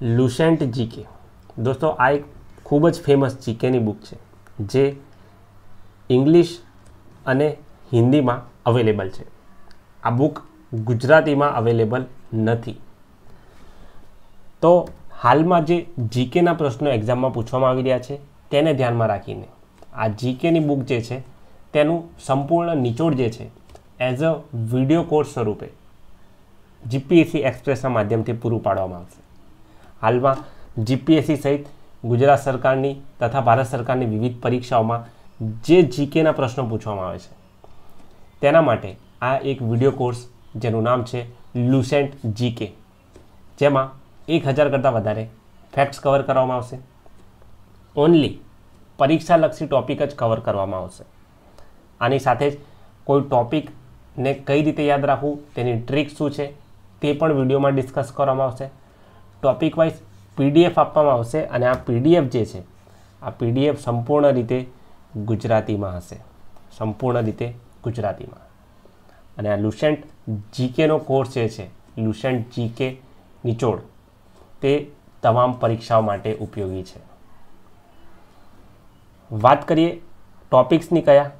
લુસેન્ટ GK દોસ્તો આ એક ખૂબ જ ફેમસ જીકેની બુક છે જે ઇંગ્લિશ અને હિન્દીમાં અવેલેબલ છે આ બુક ગુજરાતીમાં અવેલેબલ નથી તો હાલમાં જે જીકેના પ્રશ્નો એક્ઝામમાં પૂછવામાં આવી રહ્યા છે તેને ધ્યાનમાં રાખીને આ જીકેની બુક જે છે તેનું સંપૂર્ણ નિચોડ જે છે એઝ અ વિડીયો કોર્સ સ્વરૂપે જીપીએસસી એક્સપ્રેસના માધ્યમથી પૂરું પાડવામાં આવશે હાલમાં જીપીએસસી સહિત ગુજરાત સરકારની તથા ભારત સરકારની વિવિધ પરીક્ષાઓમાં જે જીકેના પ્રશ્નો પૂછવામાં આવે છે તેના માટે આ એક વિડીયો કોર્સ જેનું નામ છે લુસેન્ટ જીકે જેમાં એક હજાર કરતાં વધારે ફેક્ટ્સ કવર કરવામાં આવશે ઓનલી પરીક્ષાલક્ષી ટોપિક જ કવર કરવામાં આવશે આની સાથે જ કોઈ ટોપિકને કઈ રીતે યાદ રાખવું તેની ટ્રીક શું છે તે પણ વિડીયોમાં ડિસ્કસ કરવામાં આવશે ટોપિક વાઇઝ પીડીએફ આપવામાં આવશે અને આ પીડીએફ જે છે આ પીડીએફ સંપૂર્ણ રીતે ગુજરાતીમાં હશે સંપૂર્ણ રીતે ગુજરાતીમાં અને આ લુસેન્ટ જીકેનો કોર્સ જે છે લુસેન્ટ જીકે નિચોડ તે તમામ પરીક્ષાઓ માટે ઉપયોગી છે વાત કરીએ ટોપિક્સની કયા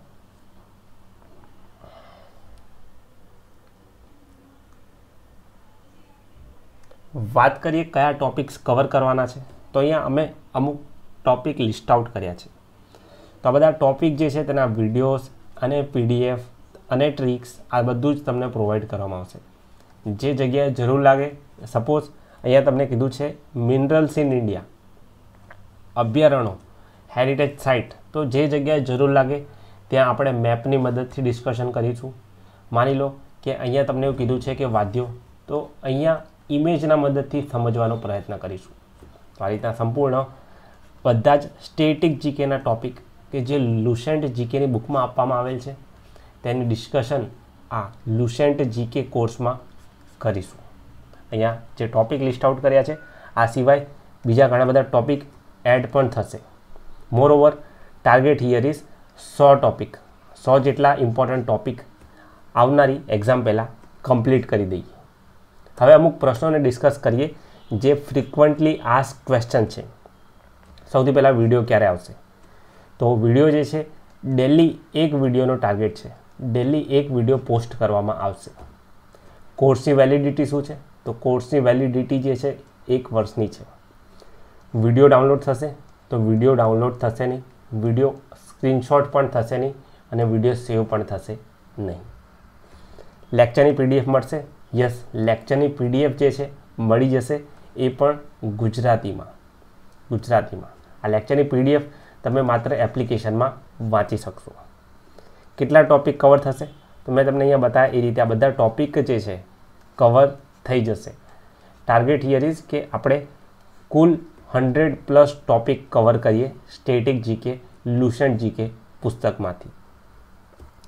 વાત કરીએ કયા ટોપિક્સ કવર કરવાના છે તો અહીંયા અમે અમુક ટોપિક લિસ્ટ આઉટ કર્યા છે તો આ બધા ટોપિક જે છે તેના વિડીયોઝ અને પીડીએફ અને ટ્રિક્સ આ બધું જ તમને પ્રોવાઈડ કરવામાં આવશે જે જગ્યાએ જરૂર લાગે સપોઝ અહીંયા તમને કીધું છે મિનરલ્સ ઇન ઇન્ડિયા અભ્યારણો હેરિટેજ સાઇટ તો જે જગ્યાએ જરૂર લાગે ત્યાં આપણે મેપની મદદથી ડિસ્કશન કરીશું માની લો કે અહીંયા તમને એવું કીધું છે કે વાદ્યો તો અહીંયા ઇમેજના મદદથી સમજવાનો પ્રયત્ન કરીશું તો આ રીતના સંપૂર્ણ બધા જ સ્ટેટિક જીકેના ટોપિક કે જે લુસેન્ટ જીકેની બુકમાં આપવામાં આવેલ છે તેની ડિસ્કશન આ લુસેન્ટ જીકે કોર્સમાં કરીશું અહીંયા જે ટોપિક લિસ્ટ આઉટ કર્યા છે આ સિવાય બીજા ઘણા બધા ટોપિક એડ પણ થશે મોરઓવર ટાર્ગેટ હિયર ઇઝ સો ટોપિક સો જેટલા ઇમ્પોર્ટન્ટ ટોપિક આવનારી એક્ઝામ પહેલાં કમ્પ્લીટ કરી દઈએ હવે અમુક પ્રશ્નોને ડિસ્કસ કરીએ જે ફ્રિકવન્ટલી આસ્ક ક્વેશ્ચન છે સૌથી પહેલાં વિડીયો ક્યારે આવશે તો વિડીયો જે છે ડેલી એક વિડીયોનો ટાર્ગેટ છે ડેલી એક વિડીયો પોસ્ટ કરવામાં આવશે કોર્સની વેલિડિટી શું છે તો કોર્સની વેલિડિટી જે છે એક વર્ષની છે વિડીયો ડાઉનલોડ થશે તો વિડીયો ડાઉનલોડ થશે નહીં વિડીયો સ્ક્રીનશોટ પણ થશે નહીં અને વિડીયો સેવ પણ થશે નહીં લેક્ચરની પીડીએફ મળશે યસ લેક્ચરની પીડીએફ જે છે મળી જશે એ પણ ગુજરાતીમાં ગુજરાતીમાં આ લેક્ચરની પીડીએફ તમે માત્ર એપ્લિકેશનમાં વાંચી શકશો કેટલા ટૉપિક કવર થશે તો મેં તમને અહીંયા બતાવ્યા એ રીતે આ બધા ટોપિક જે છે કવર થઈ જશે ટાર્ગેટ હિયર ઇઝ કે આપણે કુલ હંડ્રેડ પ્લસ ટોપિક કવર કરીએ સ્ટેટિક જીકે લુસન્ટ જીકે પુસ્તકમાંથી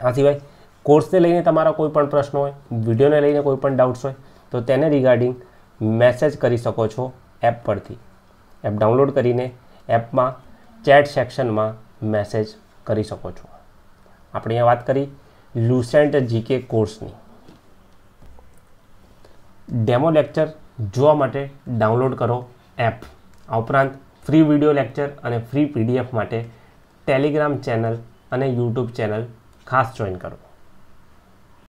આ સિવાય કોર્સને લઈને તમારા કોઈ પણ પ્રશ્ન હોય વિડીયોને લઈને કોઈ પણ ડાઉટ્સ હોય તો તેને રિગાર્ડિંગ મેસેજ કરી શકો છો એપ પરથી એપ ડાઉનલોડ કરીને એપમાં ચેટ સેક્શનમાં મેસેજ કરી શકો છો આપણે અહીંયા વાત કરી લુસેન્ટ જીકે કોર્સની ડેમો લેક્ચર જોવા માટે ડાઉનલોડ કરો એપ આ ઉપરાંત ફ્રી વિડિયો લેક્ચર અને ફ્રી પીડીએફ માટે ટેલિગ્રામ ચેનલ અને યુટ્યુબ ચેનલ ખાસ જોઈન કરો